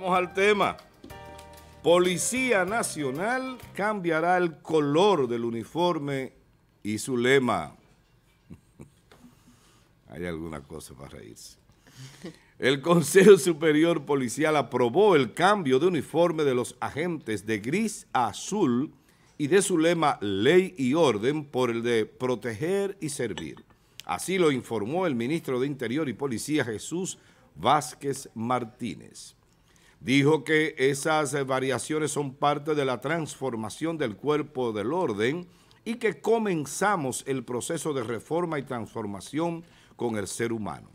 Vamos al tema. Policía Nacional cambiará el color del uniforme y su lema. Hay alguna cosa para reírse. El Consejo Superior Policial aprobó el cambio de uniforme de los agentes de gris a azul y de su lema Ley y Orden por el de proteger y servir. Así lo informó el ministro de Interior y Policía Jesús Vázquez Martínez. Dijo que esas eh, variaciones son parte de la transformación del cuerpo del orden y que comenzamos el proceso de reforma y transformación con el ser humano,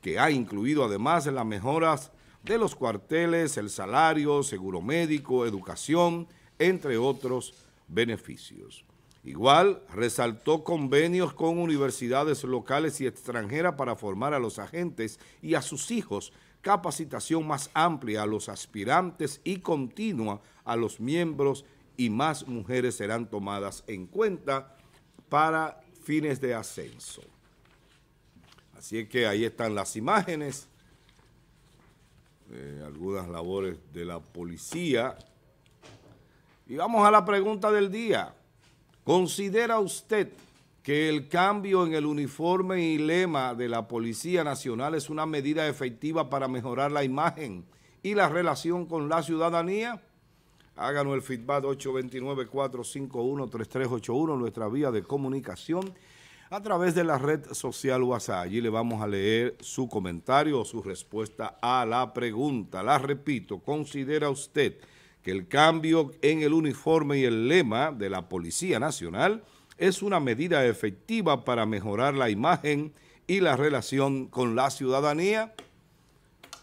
que ha incluido además las mejoras de los cuarteles, el salario, seguro médico, educación, entre otros beneficios. Igual, resaltó convenios con universidades locales y extranjeras para formar a los agentes y a sus hijos capacitación más amplia a los aspirantes y continua a los miembros y más mujeres serán tomadas en cuenta para fines de ascenso. Así es que ahí están las imágenes, de eh, algunas labores de la policía. Y vamos a la pregunta del día. ¿Considera usted que el cambio en el uniforme y lema de la Policía Nacional es una medida efectiva para mejorar la imagen y la relación con la ciudadanía? Háganos el feedback 829-451-3381, nuestra vía de comunicación a través de la red social WhatsApp. Allí le vamos a leer su comentario o su respuesta a la pregunta. La repito, ¿considera usted que el cambio en el uniforme y el lema de la Policía Nacional es una medida efectiva para mejorar la imagen y la relación con la ciudadanía.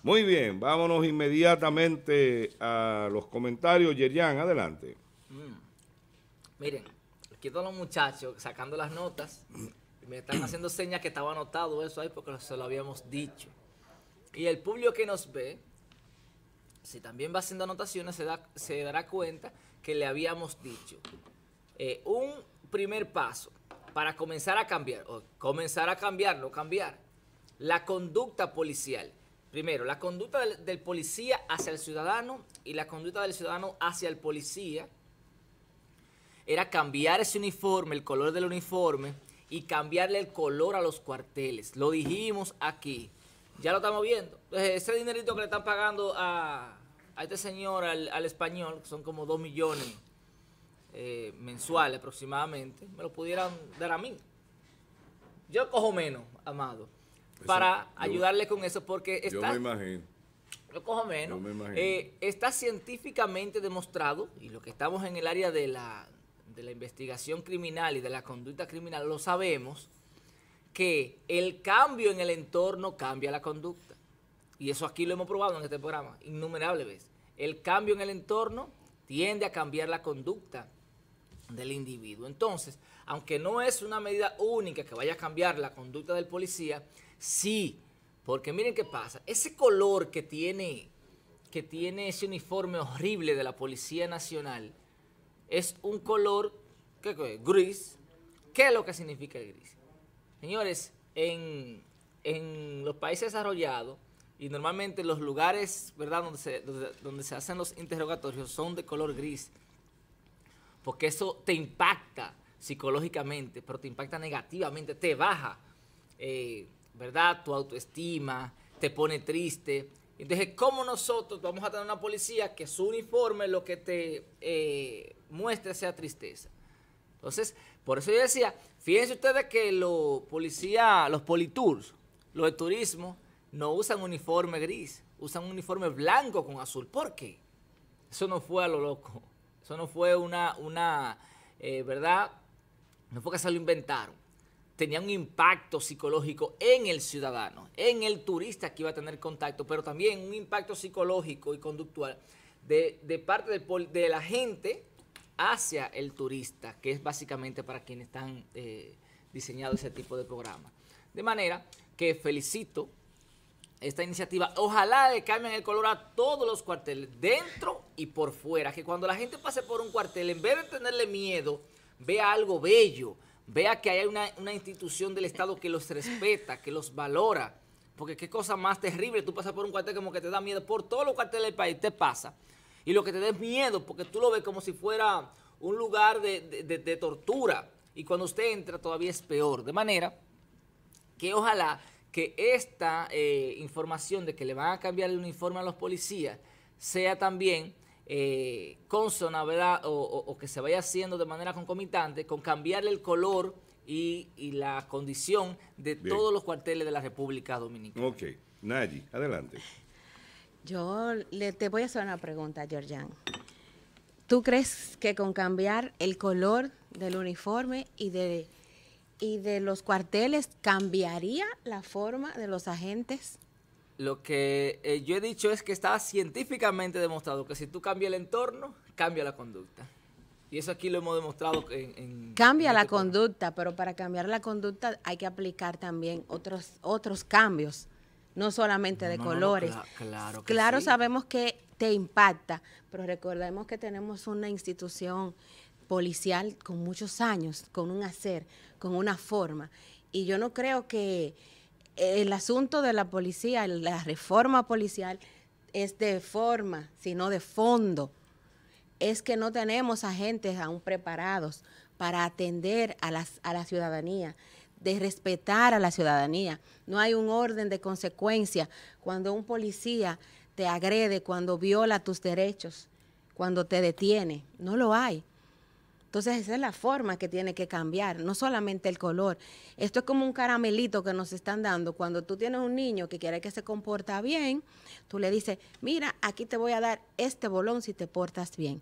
Muy bien, vámonos inmediatamente a los comentarios. Yerian, adelante. Mm. Miren, aquí todos los muchachos sacando las notas, me están haciendo señas que estaba anotado eso ahí porque se lo habíamos dicho. Y el público que nos ve, si también va haciendo anotaciones, se, dará cuenta que le habíamos dicho. Eh, un primer paso para comenzar a cambiar, o comenzar a cambiarlo, cambiar, la conducta policial. Primero, la conducta del, policía hacia el ciudadano y la conducta del ciudadano hacia el policía era cambiar ese uniforme, el color del uniforme y cambiarle el color a los cuarteles. Lo dijimos aquí. Ya lo estamos viendo. ese dinerito que le están pagando a, a este señor, al, al español, son como 2 millones eh, mensual aproximadamente, me lo pudieran dar a mí. Yo cojo menos, amado, para ayudarle con eso, porque está... Yo me imagino. Yo cojo menos. Eh, está científicamente demostrado, y lo que estamos en el área de la, de la investigación criminal y de la conducta criminal, lo sabemos, que el cambio en el entorno cambia la conducta. Y eso aquí lo hemos probado en este programa, innumerables veces. El cambio en el entorno tiende a cambiar la conducta del individuo. Entonces, aunque no es una medida única que vaya a cambiar la conducta del policía, sí, porque miren qué pasa, ese color que tiene, que tiene ese uniforme horrible de la Policía Nacional es un color gris. ¿Qué es lo que significa el gris? Señores, en, los países desarrollados, y normalmente los lugares ¿verdad? Donde, se, donde se hacen los interrogatorios son de color gris porque eso te impacta psicológicamente, pero te impacta negativamente, te baja, eh, ¿verdad? Tu autoestima, te pone triste. Entonces, ¿cómo nosotros vamos a tener una policía que su uniforme lo que te muestra eh, muestre sea tristeza? Entonces, por eso yo decía, fíjense ustedes que los policías, los politours, los de turismo, no usan uniforme gris, usan uniforme blanco con azul. ¿Por qué? Eso no fue a lo loco. Eso no fue una, una eh, ¿verdad? No fue que se lo inventaron. Tenía un impacto psicológico en el ciudadano, en el turista que iba a tener contacto, pero también un impacto psicológico y conductual de, parte de, la gente hacia el turista, que es básicamente para quienes están eh, diseñados ese tipo de programa. De manera que felicito esta iniciativa. Ojalá le cambien el color a todos los cuarteles, dentro y por fuera. Que cuando la gente pase por un cuartel, en vez de tenerle miedo, vea algo bello, vea que hay una, institución del Estado que los respeta, que los valora. Porque qué cosa más terrible, tú pasas por un cuartel como que te da miedo. Por todos los cuarteles del país te pasa. Y lo que te da es miedo, porque tú lo ves como si fuera un lugar de tortura. Y cuando usted entra todavía es peor. De manera que ojalá que esta eh, información de que le van a cambiar el uniforme a los policías sea también eh, consona, ¿verdad? O, que se vaya haciendo de manera concomitante con cambiar el color y, la condición de todos los cuarteles de la República Dominicana. Ok, Nayi, adelante. Yo le, te voy a hacer una pregunta, Georgian. ¿Tú crees que con cambiar el color del uniforme y de y de los cuarteles, ¿cambiaría la forma de los agentes? Lo que eh, yo he dicho es que está científicamente demostrado que si tú cambias el entorno, cambia la conducta. Y eso aquí lo hemos demostrado en... cambia la este conducta, pero para cambiar la conducta hay que aplicar también otros, otros cambios, no solamente de colores. claro, claro sabemos que te impacta, pero recordemos que tenemos una institución policial con muchos años, con un hacer, con una forma. Y yo no creo que el asunto de la policía, la reforma policial, es de forma, sino de fondo. Es que no tenemos agentes aún preparados para atender a, las, a la ciudadanía, de respetar a la ciudadanía. No hay un orden de consecuencia cuando un policía te agrede, cuando viola tus derechos, cuando te detiene. No lo hay. Entonces esa es la forma que tiene que cambiar, no solamente el color. Esto es como un caramelito que nos están dando. Cuando tú tienes un niño que quiere que se comporta bien, tú le dices, mira, aquí te voy a dar este bolón si te portas bien.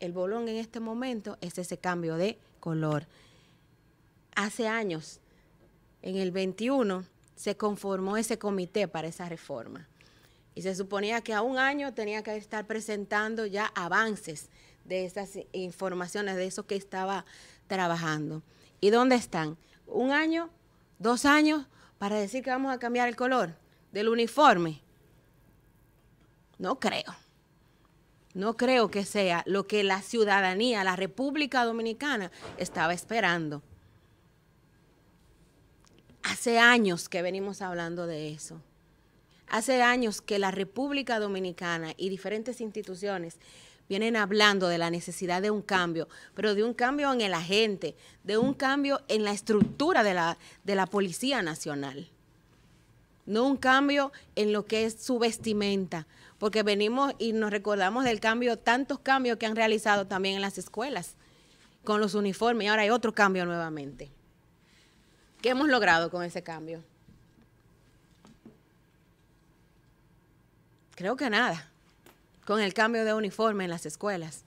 El bolón en este momento es ese cambio de color. Hace años, en el 21, se conformó ese comité para esa reforma. Y se suponía que a un año tenía que estar presentando ya avances de esas informaciones, de eso que estaba trabajando. ¿Y dónde están? ¿Un año? ¿Dos años? Para decir que vamos a cambiar el color del uniforme. No creo. No creo que sea lo que la ciudadanía, la República Dominicana estaba esperando. Hace años que venimos hablando de eso. Hace años que la República Dominicana y diferentes instituciones vienen hablando de la necesidad de un cambio, pero de un cambio en el agente, de un cambio en la estructura de la, de la Policía Nacional. No un cambio en lo que es su vestimenta, porque venimos y nos recordamos del cambio, tantos cambios que han realizado también en las escuelas con los uniformes y ahora hay otro cambio nuevamente. ¿Qué hemos logrado con ese cambio? Creo que nada con el cambio de uniforme en las escuelas.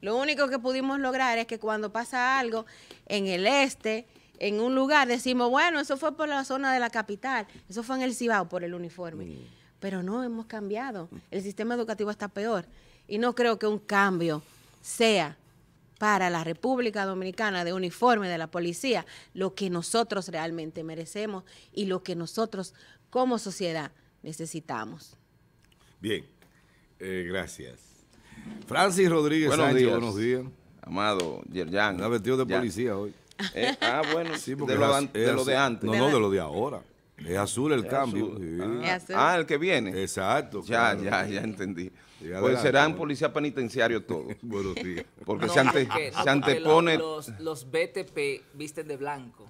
Lo único que pudimos lograr es que cuando pasa algo en el este, en un lugar, decimos, bueno, eso fue por la zona de la capital, eso fue en el Cibao por el uniforme. Mm. Pero no, hemos cambiado. El sistema educativo está peor. Y no creo que un cambio sea para la República Dominicana de uniforme de la policía lo que nosotros realmente merecemos y lo que nosotros como sociedad necesitamos. Bien, eh, gracias. Francis Rodríguez buenos Sánchez, días. buenos días. Amado Yerjan. Está vestido de policía hoy. Eh, ah, bueno, sí, porque de, lo, de, lo, de antes. No, no, de lo de ahora. Es azul el cambio. Ah. ah, el que viene. Exacto. Ya, ya, ya entendí. Pues serán pues. policía penitenciario todos. Buenos días. Porque se, ante, antepone... Los, BTP visten de blanco.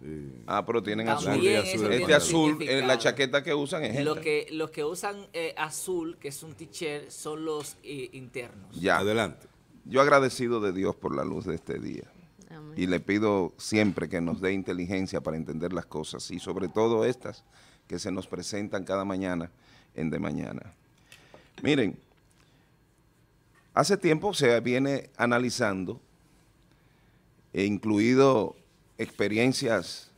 Ah, pero tienen azul. Este azul, eh, la chaqueta que usan es lo Que, los que usan eh, azul, que es un t-shirt, son los eh, internos. Ya. Adelante. Yo agradecido de Dios por la luz de este día. Y le pido siempre que nos dé inteligencia para entender las cosas y sobre todo estas que se nos presentan cada mañana en de mañana. Miren, Hace tiempo se viene analizando, e incluido experiencias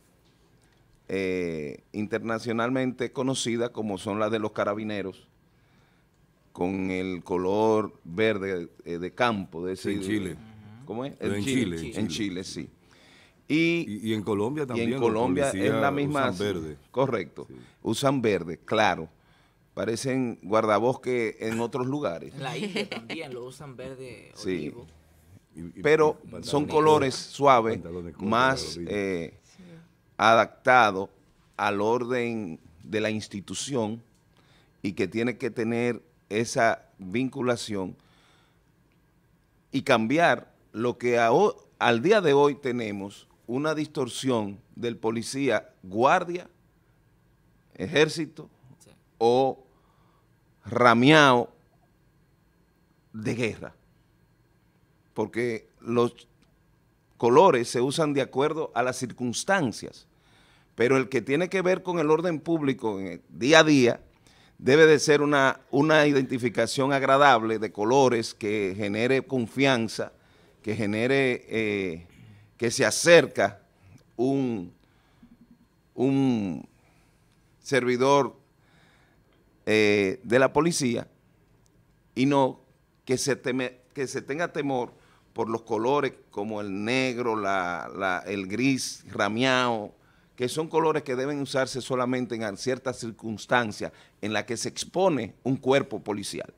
eh, internacionalmente conocidas como son las de los carabineros, con el color verde eh, de campo. De en Chile. ¿Cómo es? En, Chile, En Chile, sí. Y, en Colombia también. Y en Colombia es la misma. Usan verde. Correcto. Usan verde, claro parecen guardabosques en otros lugares. La India también lo usan verde olivo. Pero son colores suaves, más eh, adaptados al orden de la institución y que tiene que tener esa vinculación y cambiar lo que al día de hoy tenemos una distorsión del policía guardia, ejército o rameado de guerra, porque los colores se usan de acuerdo a las circunstancias, pero el que tiene que ver con el orden público día a día debe de ser una, una identificación agradable de colores que genere confianza, que genere, eh, que se acerca un, un servidor eh, de la policía y no que se, que se tenga temor por los colores como el negro, el gris, rameado, que son colores que deben usarse solamente en ciertas circunstancias en las que se expone un cuerpo policial.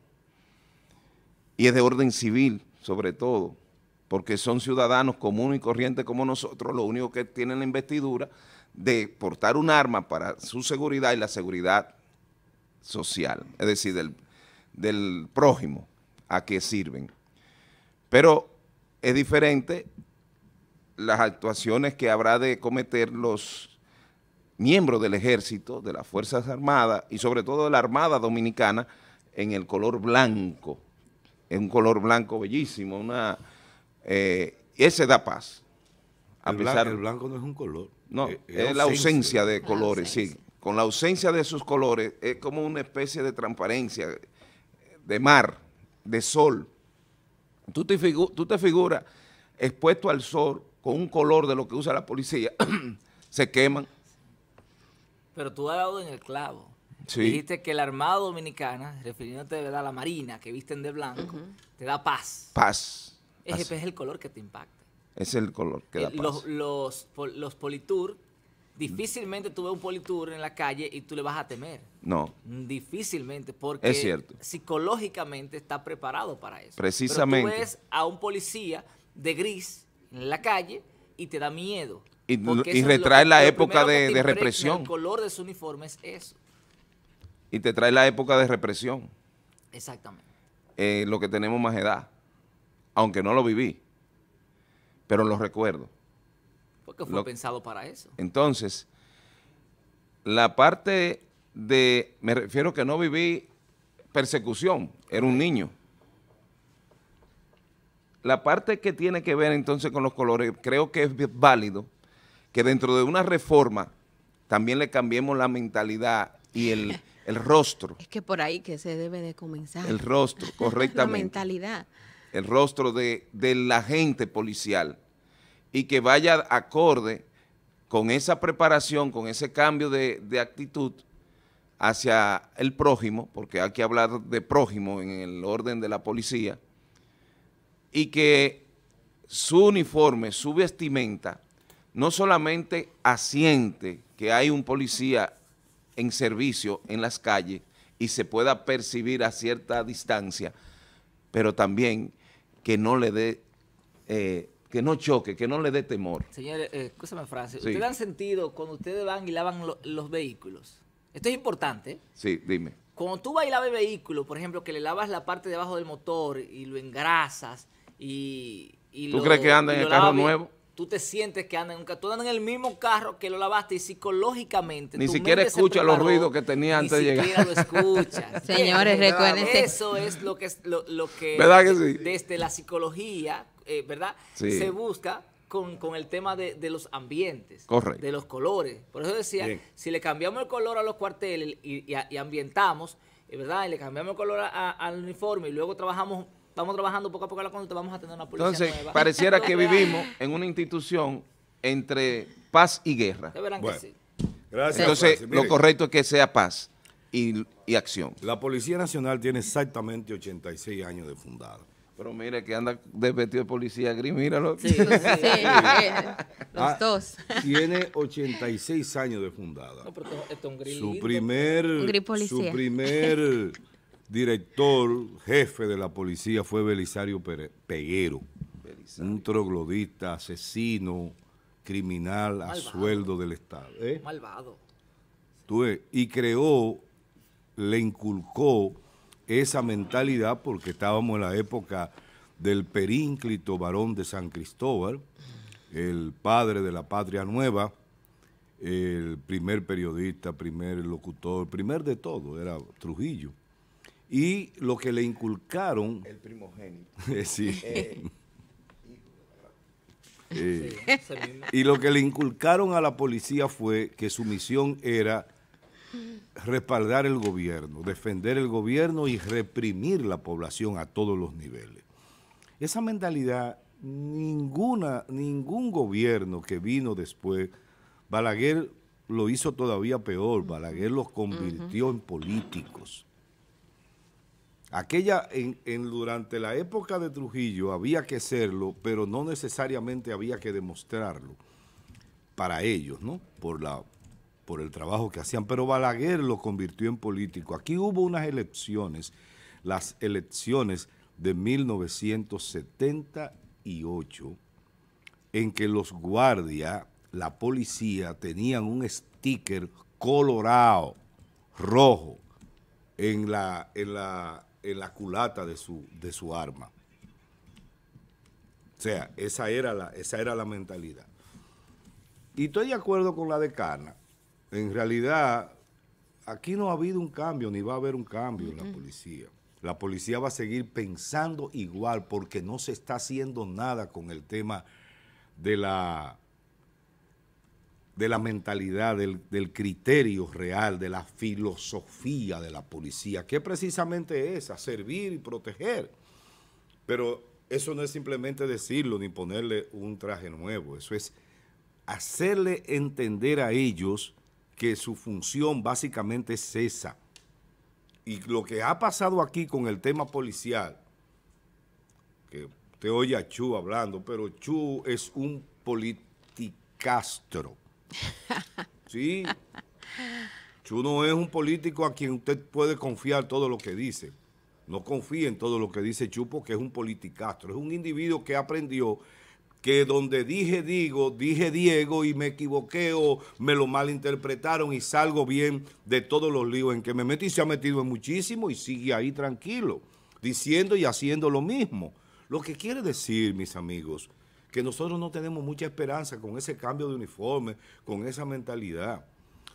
Y es de orden civil, sobre todo, porque son ciudadanos comunes y corrientes como nosotros, lo único que tienen la investidura de portar un arma para su seguridad y la seguridad social, es decir, del, prójimo a qué sirven. Pero es diferente las actuaciones que habrá de cometer los miembros del ejército, de las Fuerzas Armadas y sobre todo de la Armada Dominicana en el color blanco. Es un color blanco bellísimo, una eh, ese da paz. el, blanco, no es un color. No, eh, es, la ausencia de colores, sí con la ausencia de sus colores, es como una especie de transparencia, de mar, de sol. Tú te, figuras expuesto al sol con un color de lo que usa la policía, se queman. Pero tú has dado en el clavo. Dijiste que la Armada Dominicana, refiriéndote a la Marina, que visten de blanco, te da paz. Paz. Es, es el color que te impacta. Es el color que da eh, paz. Los, los, los Politur Difícilmente tú ves un politur en la calle y tú le vas a temer. No. Difícilmente, porque psicológicamente está preparado para eso. Precisamente. Pero tú ves a un policía de gris en la calle y te da miedo. Y, y retrae la época de, de represión. El color de su uniforme es eso. Y te trae la época de represión. Exactamente. Eh, lo que tenemos más edad, aunque no lo viví, pero lo recuerdo. Porque fue pensado para eso. Entonces, la parte de, me refiero que no viví persecución, era un niño. La parte que tiene que ver entonces con los colores, creo que es válido que dentro de una reforma también le cambiemos la mentalidad y el, rostro. Es que por ahí que se debe de comenzar. El rostro, correctamente. la mentalidad. El rostro de, de la gente policial y que vaya acorde con esa preparación, con ese cambio de, actitud hacia el prójimo, porque hay que hablar de prójimo en el orden de la policía, y que su uniforme, su vestimenta, no solamente asiente que hay un policía en servicio en las calles y se pueda percibir a cierta distancia, pero también que no le dé eh, que no choque, que no le dé temor. Señores, eh, escúchame, Francis. ¿Ustedes han sentido cuando ustedes van y lavan los vehículos? Esto es importante. Sí, dime. Cuando tú vas y lavas vehículo, por ejemplo, que le lavas la parte de abajo del motor y lo engrasas y... y ¿Tú crees que anda en el carro nuevo? tú te sientes que andan, tú andas en el mismo carro que lo lavaste y psicológicamente. Ni siquiera escucha los ruidos que tenía antes de llegar. Ni siquiera lo Señores, recuerden Eso es lo que, lo, que, desde la psicología, eh, ¿verdad? Se busca con, con, el tema de, los ambientes, Correcto. de los colores. Por eso decía, si le cambiamos el color a los cuarteles y, ambientamos, eh, ¿verdad? Y le cambiamos el color al uniforme y luego trabajamos vamos trabajando poco a poco la conducta, vamos a tener una policía Entonces, pareciera que vivimos en una institución entre paz y guerra. De verdad que sí. Gracias. Entonces, lo correcto es que sea paz y, acción. La Policía Nacional tiene exactamente 86 años de fundada. Pero mire que anda desvestido de policía gris, míralo. Sí, sí, sí. los ah, dos. tiene 86 años de fundada. No, pero esto un gris Su primer, Su primer director jefe de la policía fue Belisario Peguero, un troglodista, asesino, criminal a sueldo del Estado. ¿eh? Malvado. y creó, le inculcó esa mentalidad porque estábamos en la época del perínclito varón de San Cristóbal, el padre de la patria nueva, el primer periodista, primer locutor, primer de todo, era Trujillo y lo que le inculcaron. El primogénito. Eh, sí. Eh, y lo que le inculcaron a la policía fue que su misión era respaldar el gobierno, defender el gobierno y reprimir la población a todos los niveles. Esa mentalidad, ninguna, ningún gobierno que vino después, Balaguer lo hizo todavía peor, Balaguer los convirtió en políticos Aquella, en, durante la época de Trujillo había que serlo, pero no necesariamente había que demostrarlo para ellos, ¿no? Por, la, por el trabajo que hacían. Pero Balaguer lo convirtió en político. Aquí hubo unas elecciones, las elecciones de 1978, en que los guardias, la policía, tenían un sticker colorado, rojo, en la, en la, la culata de su, de su arma. O sea, esa era, la, esa era la mentalidad. Y estoy de acuerdo con la decana. En realidad, aquí no ha habido un cambio, ni va a haber un cambio en la policía. La policía va a seguir pensando igual porque no se está haciendo nada con el tema de la de la mentalidad, del, criterio real, de la filosofía de la policía, que precisamente es a servir y proteger. Pero eso no es simplemente decirlo ni ponerle un traje nuevo, eso es hacerle entender a ellos que su función básicamente es esa. Y lo que ha pasado aquí con el tema policial, que usted oye a Chu hablando, pero Chu es un politicastro Sí. Chuno es un político a quien usted puede confiar todo lo que dice. No confíe en todo lo que dice Chupo, que es un politicastro. Es un individuo que aprendió que donde dije digo, dije Diego y me equivoqué o me lo malinterpretaron y salgo bien de todos los líos en que me metí. Se ha metido en muchísimo y sigue ahí tranquilo, diciendo y haciendo lo mismo. Lo que quiere decir, mis amigos, que nosotros no tenemos mucha esperanza con ese cambio de uniforme, con esa mentalidad.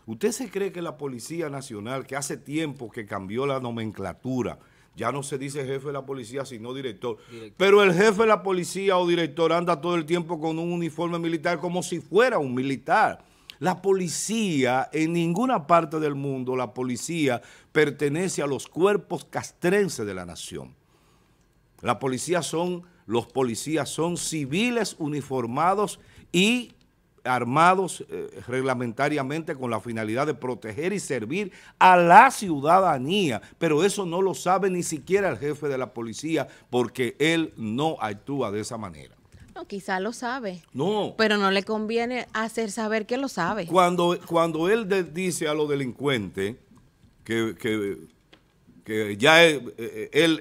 ¿Usted se cree que la Policía Nacional, que hace tiempo que cambió la nomenclatura, ya no se dice jefe de la policía, sino director. Pero el jefe de la policía o director anda todo el tiempo con un uniforme militar como si fuera un militar. La policía, en ninguna parte del mundo, la policía pertenece a los cuerpos castrenses de la nación. La policía son los policías son civiles uniformados y armados eh, reglamentariamente con la finalidad de proteger y servir a la ciudadanía, pero eso no lo sabe ni siquiera el jefe de la policía porque él no actúa de esa manera. No, quizá lo sabe. No. Pero no le conviene hacer saber que lo sabe. Cuando, cuando él dice a los delincuentes que, que que ya eh, eh,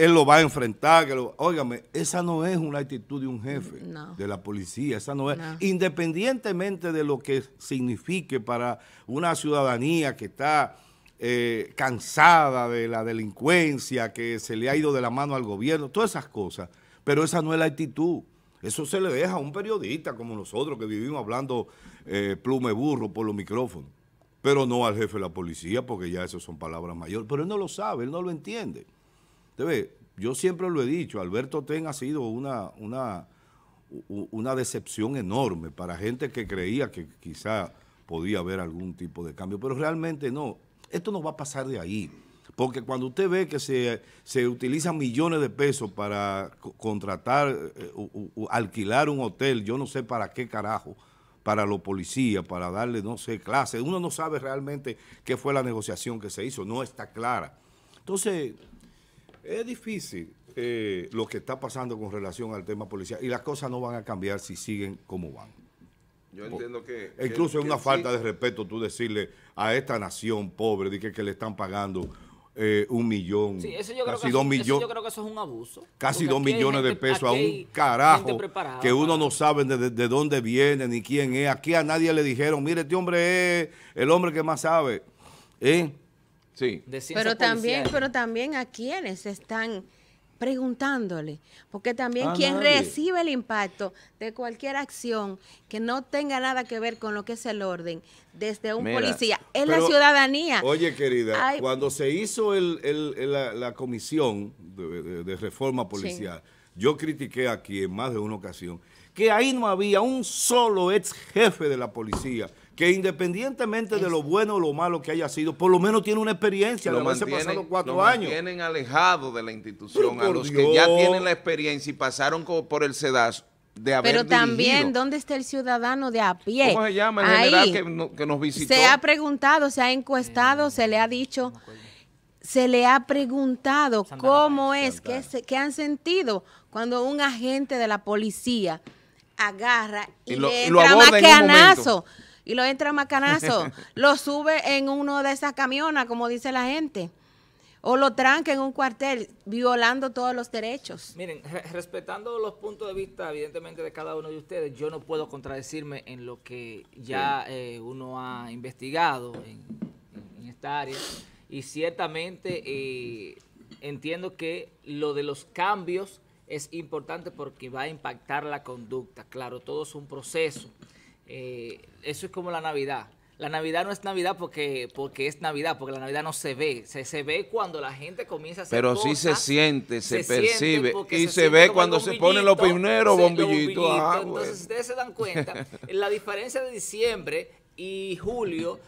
él, lo va a enfrentar. Que óigame, esa no es una actitud de un jefe de la policía, esa no es. Independientemente de lo que signifique para una ciudadanía que está eh, cansada de la delincuencia, que se le ha ido de la mano al gobierno, todas esas cosas, pero esa no es la actitud. Eso se le deja a un periodista como nosotros que vivimos hablando plume burro por los micrófonos pero no al jefe de la policía, porque ya esas son palabras mayores. Pero él no lo sabe, él no lo entiende. Usted ve? Yo siempre lo he dicho, Alberto Ten ha sido una, una, una decepción enorme para gente que creía que quizá podía haber algún tipo de cambio, pero realmente no. Esto no va a pasar de ahí. Porque cuando usted ve que se, utilizan millones de pesos para contratar, eh, alquilar un hotel, yo no sé para qué carajo, para los policías, para darle, no sé, clases. Uno no sabe realmente qué fue la negociación que se hizo, no está clara. Entonces, es difícil eh, lo que está pasando con relación al tema policial y las cosas no van a cambiar si siguen como van. Yo entiendo que... Incluso es una falta de respeto tú decirle a esta nación pobre de que, que le están pagando eh, un millón, casi dos millones. eso es un abuso. Casi dos millones de pesos a un carajo que uno no sabe de, dónde viene ni quién es. Aquí a nadie le dijeron, mire, este hombre es el hombre que más sabe. ¿Eh? Sí. pero, también, pero también a quienes están preguntándole, porque también quien recibe el impacto de cualquier acción que no tenga nada que ver con lo que es el orden, desde un policía, es la ciudadanía. Oye, querida, cuando se hizo el, la, comisión de, reforma policial, yo critiqué aquí en más de una ocasión que ahí no había un solo ex jefe de la policía que independientemente de lo bueno o lo malo que haya sido, por lo menos tiene una experiencia lo de cuatro lo años. tienen alejado de la institución a los que ya tienen la experiencia y pasaron por el sedazo. De haber Pero también, ¿dónde está el ciudadano de a pie? ¿Cómo se llama el general que, nos visitó? Se ha preguntado, se ha encuestado, mm, se le ha dicho, se le ha preguntado cómo es, qué, han sentido cuando un agente de la policía agarra y, le entra lo y lo entra a macanazo, lo sube en uno de esas camionas, como dice la gente, o lo tranca en un cuartel, violando todos los derechos. Miren, respetando los puntos de vista, evidentemente, de cada uno de ustedes, yo no puedo contradecirme en lo que ya eh, uno ha investigado en, esta área, y ciertamente eh, entiendo que lo de los cambios es importante porque va a impactar la conducta. Claro, todo es un proceso. Eh, eso es como la Navidad. La Navidad no es Navidad porque, porque es Navidad, porque la Navidad no se ve. Se, ve cuando la gente comienza a hacer Pero sí se siente, se, percibe. y se, ve cuando se ponen los pineros, bombillitos. Ah, entonces, si ustedes se dan cuenta, la diferencia de diciembre y julio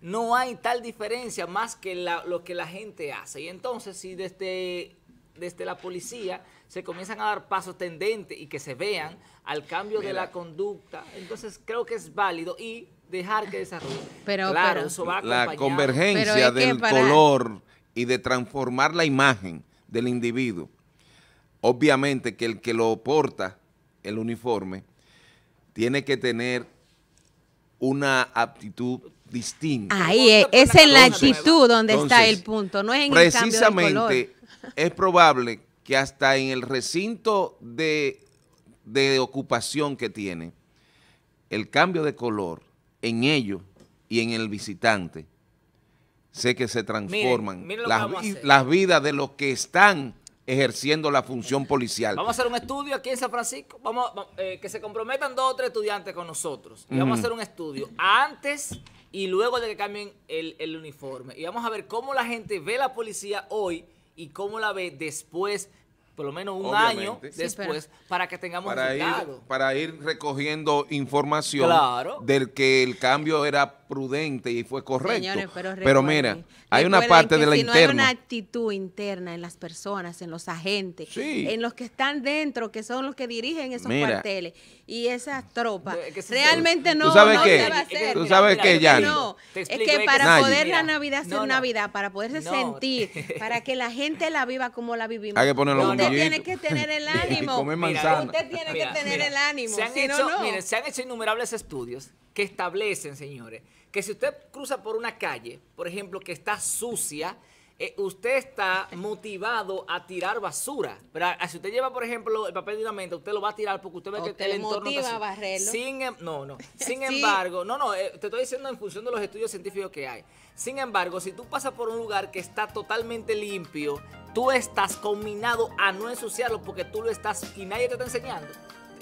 no hay tal diferencia más que lo que la gente hace. Y entonces, si desde desde la policía se comienzan a dar pasos tendentes y que se vean al cambio de la conducta. Entonces creo que es válido y dejar que desarrolle. Pero, claro, la convergencia del color y de transformar la imagen del individuo. Obviamente que el que lo porta, el uniforme, tiene que tener una aptitud distinta. Ahí es, en la actitud donde está el punto, no es en precisamente el cambio es probable que hasta en el recinto de, ocupación que tiene, el cambio de color en ellos y en el visitante, sé que se transforman las, vidas de los que están ejerciendo la función policial. Vamos a hacer un estudio aquí en San Francisco, vamos, eh, que se comprometan dos o tres estudiantes con nosotros, vamos a hacer un estudio antes y luego de que cambien el, el uniforme, y vamos a ver cómo la gente ve la policía hoy y cómo la ve después por lo menos un año después, para que tengamos para ir, para ir recogiendo información del que el cambio era prudente y fue correcto. pero, mira, hay una parte de la si interna. No hay una actitud interna en las personas, en los agentes, en los que están dentro, que son los que dirigen esos cuarteles y esas tropas. Realmente no, sabes qué? se va a hacer. Tú sabes que ya. No, es que para poder la Navidad ser Navidad, para poderse sentir, para que la gente la viva como la vivimos. Hay que Usted tiene que tener el ánimo. usted tiene que tener el ánimo. Se han, se han hecho innumerables estudios que establecen, señores, que si usted cruza por una calle, por ejemplo, que está sucia, eh, usted está motivado a tirar basura. Pero ah, si usted lleva, por ejemplo, el papel de una mente, usted lo va a tirar porque usted ve que, el entorno está barrerlo. Sin, em, no, no. Sin embargo, no, no, eh, te estoy diciendo en función de los estudios científicos que hay. Sin embargo, si tú pasas por un lugar que está totalmente limpio, tú estás combinado a no ensuciarlo porque tú lo estás y nadie te está enseñando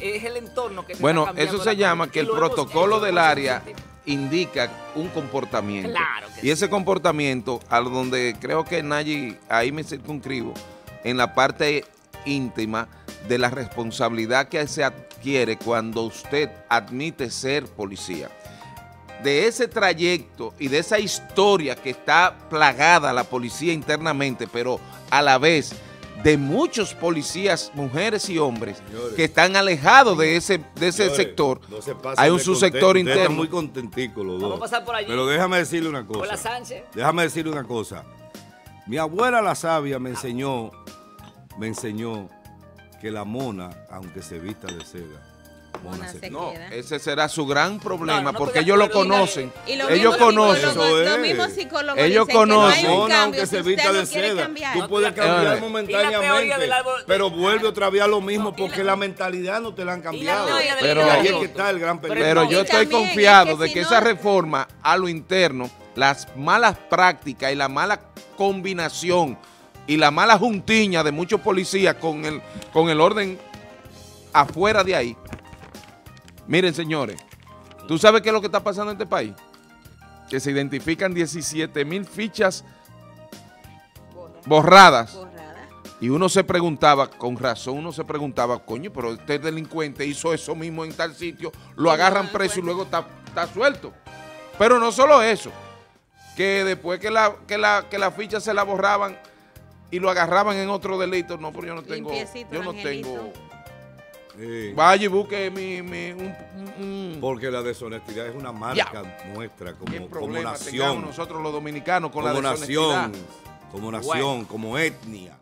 es el entorno que Bueno, eso se llama que el protocolo del área indica un comportamiento. y ese comportamiento, a donde creo que Nayi, ahí me circunscribo, en la parte íntima de la responsabilidad que se adquiere cuando usted admite ser policía. De ese trayecto y de esa historia que está plagada la policía internamente, pero a la vez de muchos policías, mujeres y hombres, que están alejados de ese, ese sector. Hay un subsector interno. muy contentico Vamos a pasar por allí. Pero déjame decirle una cosa. Déjame decirle una cosa. Mi abuela la sabia me ah. enseñó, me enseñó que la mona, aunque se vista de seda, no, ese será su gran problema porque ellos lo conocen. ellos conocen. ellos conocen. aunque se vista de seda, tú puedes cambiar momentáneamente, pero vuelve otra vez a lo mismo porque la, mentalidad no te la han cambiado. pero, ahí gran Pero yo estoy confiado de que esa reforma a lo interno, las malas prácticas y la mala combinación y la mala juntiña de muchos policías con el con el orden afuera de ahí Miren, señores, ¿tú sabes qué es lo que está pasando en este país? Que se identifican 17 mil fichas borradas. Y uno se preguntaba, con razón uno se preguntaba, coño, pero este delincuente hizo eso mismo en tal sitio, lo agarran preso y luego está, suelto. Pero no solo eso, que después que la, que la, ficha se la borraban y lo agarraban en otro delito, no, pero yo no tengo, yo no tengo Vaya y busque mi, mi, un, Porque la deshonestidad es una marca nuestra como, como nación. nosotros los dominicanos con como la deshonestidad? Nación, como nación, como etnia.